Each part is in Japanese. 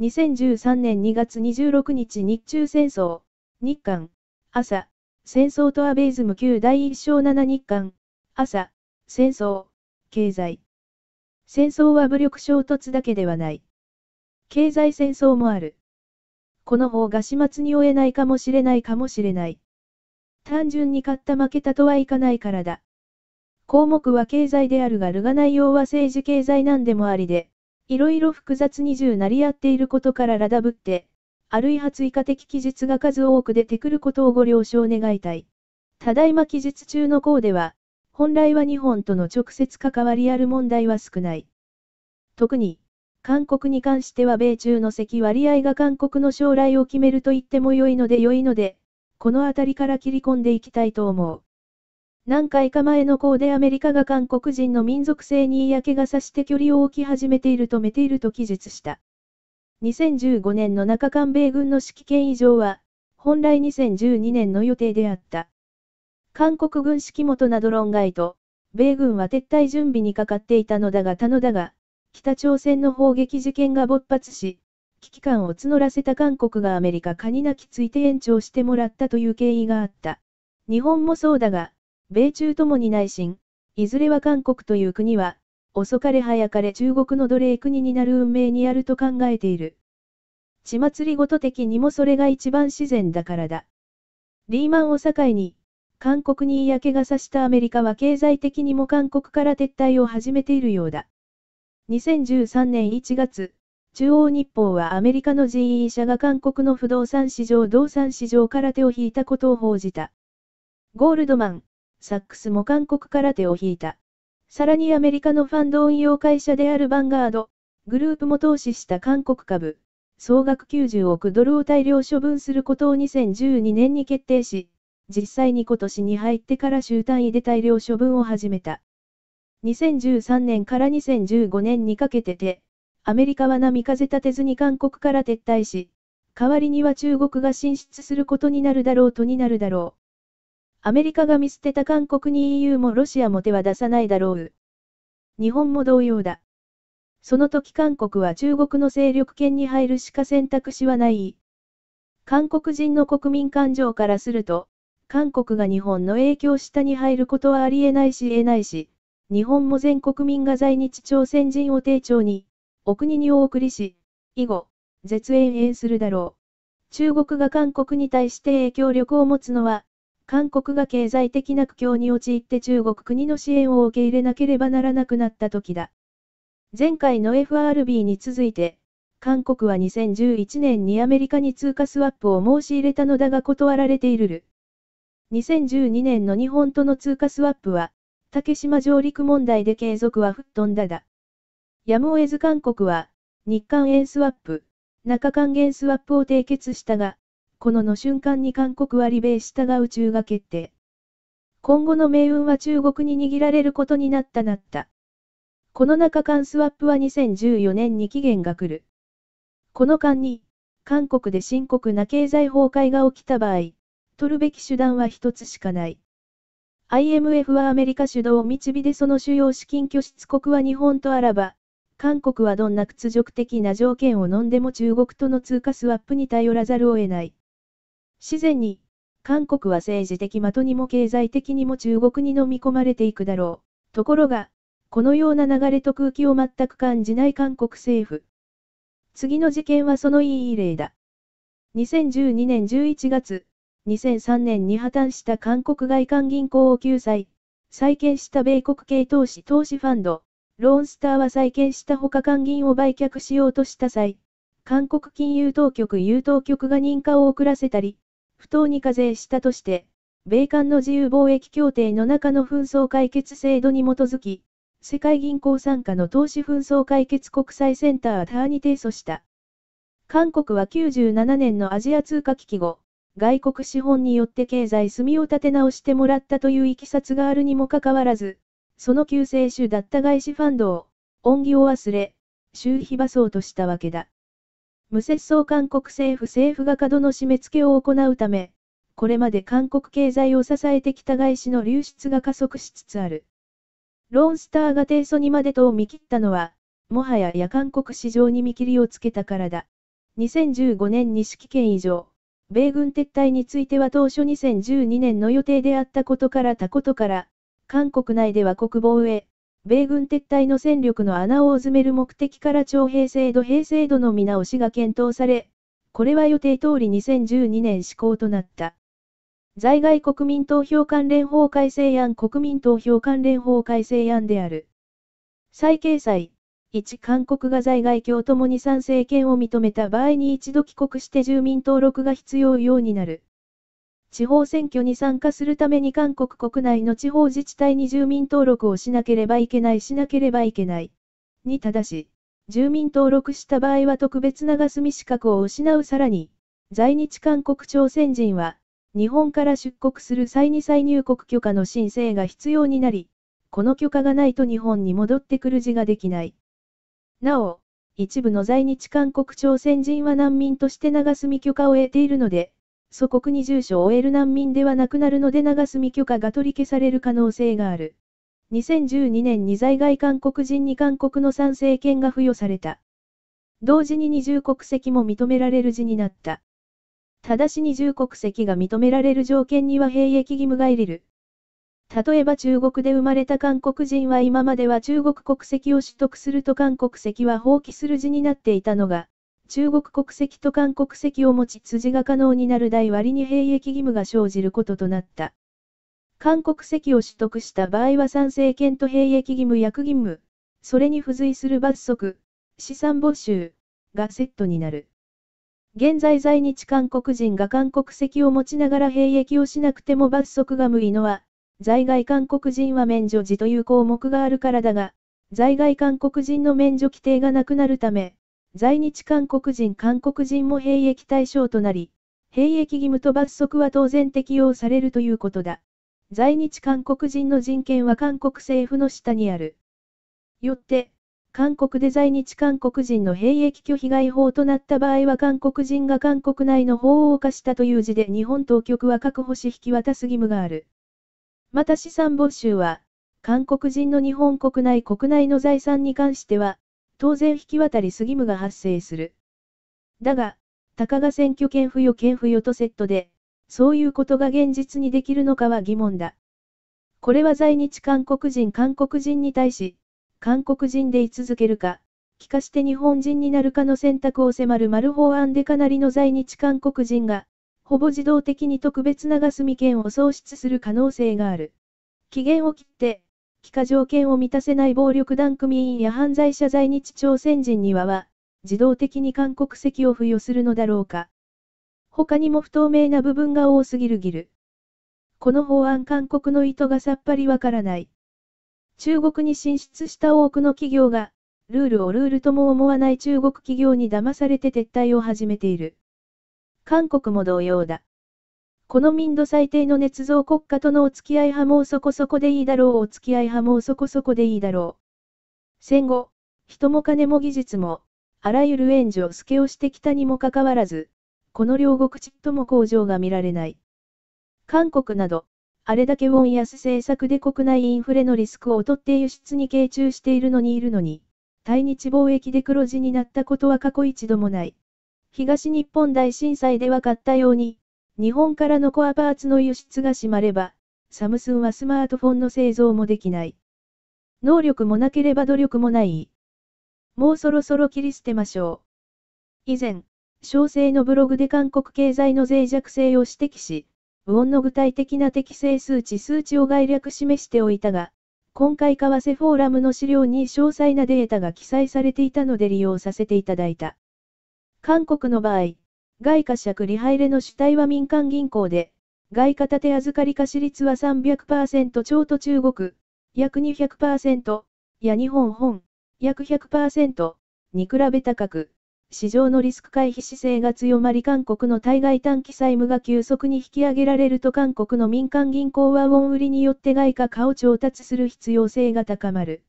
2013年2月26日日中戦争、日韓、朝、戦争とアベイズム旧第一章7日韓、朝、戦争、経済。戦争は武力衝突だけではない。経済戦争もある。この方が始末に負えないかもしれないかもしれない。単純に勝った負けたとはいかないからだ。項目は経済であるがルガ内容は政治経済なんでもありで、いろいろ複雑に重成り合っていることからラダブって、あるいは追加的記述が数多く出てくることをご了承願いたい。ただいま記述中の項では、本来は日本との直接関わりある問題は少ない。特に、韓国に関しては米中の席割合が韓国の将来を決めると言っても良いので良いので、このあたりから切り込んでいきたいと思う。何回か前の項でアメリカが韓国人の民族性に嫌気がさして距離を置き始めているとめていると記述した。2015年の中韓米軍の指揮権以上は、本来2012年の予定であった。韓国軍指揮元など論外と、米軍は撤退準備にかかっていたのだが他のだが、北朝鮮の砲撃事件が勃発し、危機感を募らせた韓国がアメリカカに泣きついて延長してもらったという経緯があった。日本もそうだが、米中ともに内心、いずれは韓国という国は、遅かれ早かれ中国の奴隷国になる運命にあると考えている。血祭りごと的にもそれが一番自然だからだ。リーマンを境に、韓国に嫌気がさしたアメリカは経済的にも韓国から撤退を始めているようだ。2013年1月、中央日報はアメリカの人員者が韓国の不動産市場動産市場から手を引いたことを報じた。ゴールドマン、サックスも韓国から手を引いた。さらにアメリカのファンド運用会社であるバンガード、グループも投資した韓国株、総額90億ドルを大量処分することを2012年に決定し、実際に今年に入ってから週単位で大量処分を始めた。2013年から2015年にかけてて、アメリカは波風立てずに韓国から撤退し、代わりには中国が進出することになるだろうとになるだろう。アメリカが見捨てた韓国に EU もロシアも手は出さないだろう。日本も同様だ。その時韓国は中国の勢力圏に入るしか選択肢はない。韓国人の国民感情からすると、韓国が日本の影響下に入ることはありえないし得ないし、日本も全国民が在日朝鮮人を丁重に、お国にお送りし、以後、絶縁縁するだろう。中国が韓国に対して影響力を持つのは、韓国が経済的な苦境に陥って中国国の支援を受け入れなければならなくなった時だ。前回の FRB に続いて、韓国は2011年にアメリカに通貨スワップを申し入れたのだが断られている。る。2012年の日本との通貨スワップは、竹島上陸問題で継続は吹っ飛んだだ。やむを得ず韓国は、日韓円スワップ、中間元スワップを締結したが、このの瞬間に韓国はリベイ従う中が決定。今後の命運は中国に握られることになったなった。この中間スワップは2014年に期限が来る。この間に、韓国で深刻な経済崩壊が起きた場合、取るべき手段は一つしかない。IMF はアメリカ主導を導いでその主要資金拠出国は日本とあらば、韓国はどんな屈辱的な条件を飲んでも中国との通貨スワップに頼らざるを得ない。自然に、韓国は政治的的にも経済的にも中国に飲み込まれていくだろう。ところが、このような流れと空気を全く感じない韓国政府。次の事件はそのいい例だ。2012年11月、2003年に破綻した韓国外環銀行を救済、再建した米国系投資投資ファンド、ローンスターは再建した他韓銀を売却しようとした際、韓国金融当局優当局が認可を遅らせたり、不当に課税したとして、米韓の自由貿易協定の中の紛争解決制度に基づき、世界銀行傘下の投資紛争解決国際センターターに提訴した。韓国は97年のアジア通貨危機後、外国資本によって経済住を立て直してもらったといういきさつがあるにもかかわらず、その救世主だった外資ファンドを、恩義を忘れ、周費馬そうとしたわけだ。無節操韓国政府政府が過度の締め付けを行うため、これまで韓国経済を支えてきた外資の流出が加速しつつある。ローンスターが提訴にまでとを見切ったのは、もはやや韓国市場に見切りをつけたからだ。2015年に指揮権以上、米軍撤退については当初2012年の予定であったことからたことから、韓国内では国防へ、米軍撤退の戦力の穴を埋める目的から徴兵制度兵制度の見直しが検討され、これは予定通り2012年施行となった。在外国民投票関連法改正案国民投票関連法改正案である。再掲載。1韓国が在外共ともに参政権を認めた場合に一度帰国して住民登録が必要ようになる。地方選挙に参加するために韓国国内の地方自治体に住民登録をしなければいけないしなければいけない。にただし、住民登録した場合は特別長住資格を失うさらに、在日韓国朝鮮人は、日本から出国する際に再入国許可の申請が必要になり、この許可がないと日本に戻ってくる字ができない。なお、一部の在日韓国朝鮮人は難民として長住許可を得ているので、祖国に住所を終える難民ではなくなるので長住許可が取り消される可能性がある。2012年に在外韓国人に韓国の参政権が付与された。同時に二重国籍も認められる字になった。ただし二重国籍が認められる条件には兵役義務が入れる。例えば中国で生まれた韓国人は今までは中国国籍を取得すると韓国籍は放棄する字になっていたのが、中国国籍と韓国籍を持ち辻が可能になる代わりに兵役義務が生じることとなった。韓国籍を取得した場合は参政権と兵役義務役義務、それに付随する罰則、資産没収がセットになる。現在在日韓国人が韓国籍を持ちながら兵役をしなくても罰則が無理のは、在外韓国人は免除時という項目があるからだが、在外韓国人の免除規定がなくなるため、在日韓国人韓国人も兵役対象となり、兵役義務と罰則は当然適用されるということだ。在日韓国人の人権は韓国政府の下にある。よって、韓国で在日韓国人の兵役拒否外法となった場合は韓国人が韓国内の法を犯したという字で日本当局は確保し引き渡す義務がある。また資産没収は、韓国人の日本国内国内の財産に関しては、当然引き渡りす義務が発生する。だが、たかが選挙権付与権付与とセットで、そういうことが現実にできるのかは疑問だ。これは在日韓国人韓国人に対し、韓国人で居続けるか、帰化して日本人になるかの選択を迫る丸法案でかなりの在日韓国人が、ほぼ自動的に特別長住権を喪失する可能性がある。期限を切って、帰化条件を満たせない暴力団組員や犯罪者在日朝鮮人にはは、自動的に韓国籍を付与するのだろうか。他にも不透明な部分が多すぎるぎる。この法案韓国の意図がさっぱりわからない。中国に進出した多くの企業が、ルールをルールとも思わない中国企業に騙されて撤退を始めている。韓国も同様だ。この民度最低の捏造国家とのお付き合い派もそこそこでいいだろうお付き合い派もそこそこでいいだろう。戦後、人も金も技術も、あらゆる援助を助けをしてきたにもかかわらず、この両国ちっとも工場が見られない。韓国など、あれだけウォン安政策で国内インフレのリスクを取って輸出に傾注しているのにいるのに、対日貿易で黒字になったことは過去一度もない。東日本大震災で分かったように、日本からのコアパーツの輸出が閉まれば、サムスンはスマートフォンの製造もできない。能力もなければ努力もない。もうそろそろ切り捨てましょう。以前、小生のブログで韓国経済の脆弱性を指摘し、ウォンの具体的な適正数値数値を概略示しておいたが、今回為替フォーラムの資料に詳細なデータが記載されていたので利用させていただいた。韓国の場合、外貨借利配入れの主体は民間銀行で、外貨建て預かり貸し率は300%超と中国、約200%、や日本本、約100%、に比べ高く、市場のリスク回避姿勢が強まり韓国の対外短期債務が急速に引き上げられると韓国の民間銀行はウォン売りによって外貨化を調達する必要性が高まる。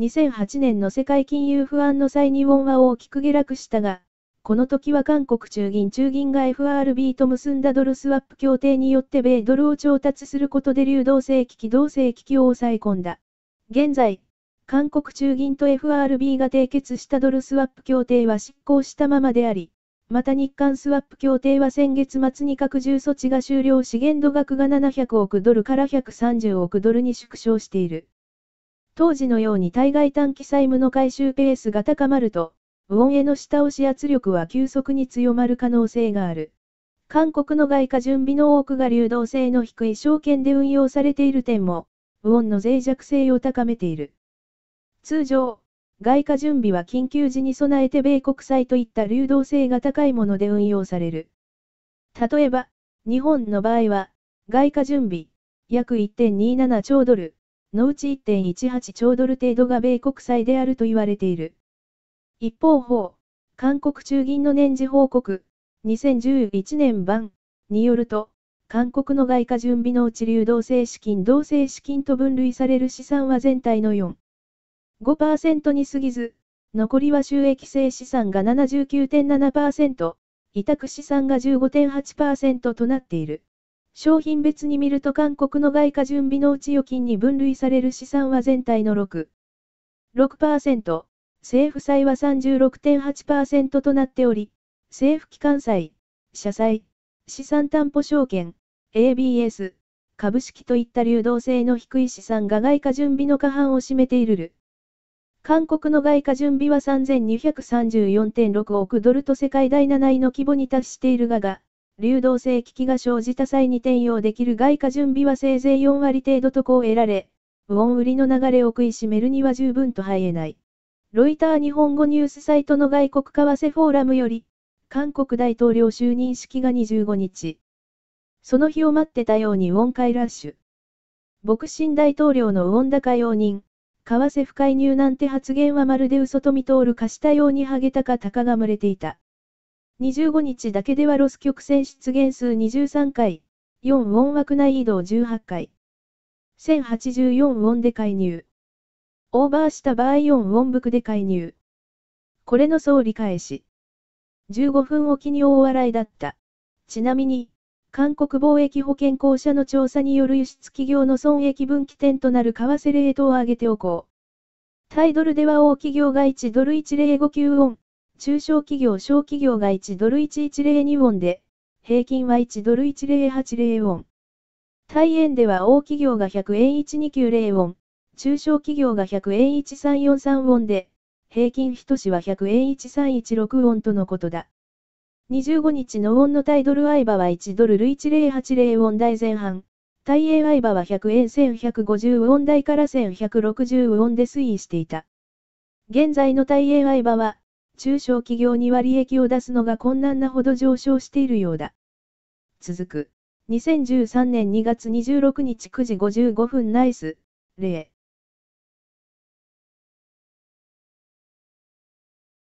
2008年の世界金融不安の際にウォンは大きく下落したが、この時は韓国中銀中銀が FRB と結んだドルスワップ協定によって米ドルを調達することで流動性危機動性危機を抑え込んだ。現在、韓国中銀と FRB が締結したドルスワップ協定は執行したままであり、また日韓スワップ協定は先月末に拡充措置が終了し限度額が700億ドルから130億ドルに縮小している。当時のように対外短期債務の回収ペースが高まると、ウォンへの下押し圧力は急速に強まる可能性がある。韓国の外貨準備の多くが流動性の低い証券で運用されている点も、ウォンの脆弱性を高めている。通常、外貨準備は緊急時に備えて米国債といった流動性が高いもので運用される。例えば、日本の場合は、外貨準備、約1.27兆ドル、のうち1.18兆ドル程度が米国債であると言われている。一方法、韓国中銀の年次報告、2011年版によると、韓国の外貨準備のうち流動性資金同性資金と分類される資産は全体の4.5%に過ぎず、残りは収益性資産が79.7%、委託資産が15.8%となっている。商品別に見ると韓国の外貨準備のうち預金に分類される資産は全体の6.6%、政府債は36.8%となっており、政府機関債、社債、資産担保証券、ABS、株式といった流動性の低い資産が外貨準備の過半を占めているる。韓国の外貨準備は3234.6億ドルと世界第7位の規模に達しているがが、流動性危機が生じた際に転用できる外貨準備はせいぜい4割程度とこう得られ、ウォン売りの流れを食いしめるには十分と入えない。ロイター日本語ニュースサイトの外国為替フォーラムより、韓国大統領就任式が25日。その日を待ってたようにウォン会ラッシュ。牧神大統領のウォン高容認、為替不介入なんて発言はまるで嘘と見通る貸したようにハゲたか鷹が群れていた。25日だけではロス曲線出現数23回、4ウォン枠内移動18回。1084ウォンで介入。オーバーした場合4音符で介入。これの総理返し。15分おきに大笑いだった。ちなみに、韓国貿易保険公社の調査による輸出企業の損益分岐点となる為替レートを上げておこう。タイドルでは大企業が1ドル1059ウォン、中小企業小企業が1ドル1102ウォンで、平均は1ドル1080ウォン。タイ円では大企業が100円1290ウォン、中小企業が 100A1343 ウォンで、平均等しは 100A1316 ウォンとのことだ。25日のウォンのタイドル相場は1ドル類1080ウォン台前半、対英相場は 100A1150 ウォン台から1160ウォンで推移していた。現在の対英相場は、中小企業には利益を出すのが困難なほど上昇しているようだ。続く、2013年2月26日9時55分ナイス、例。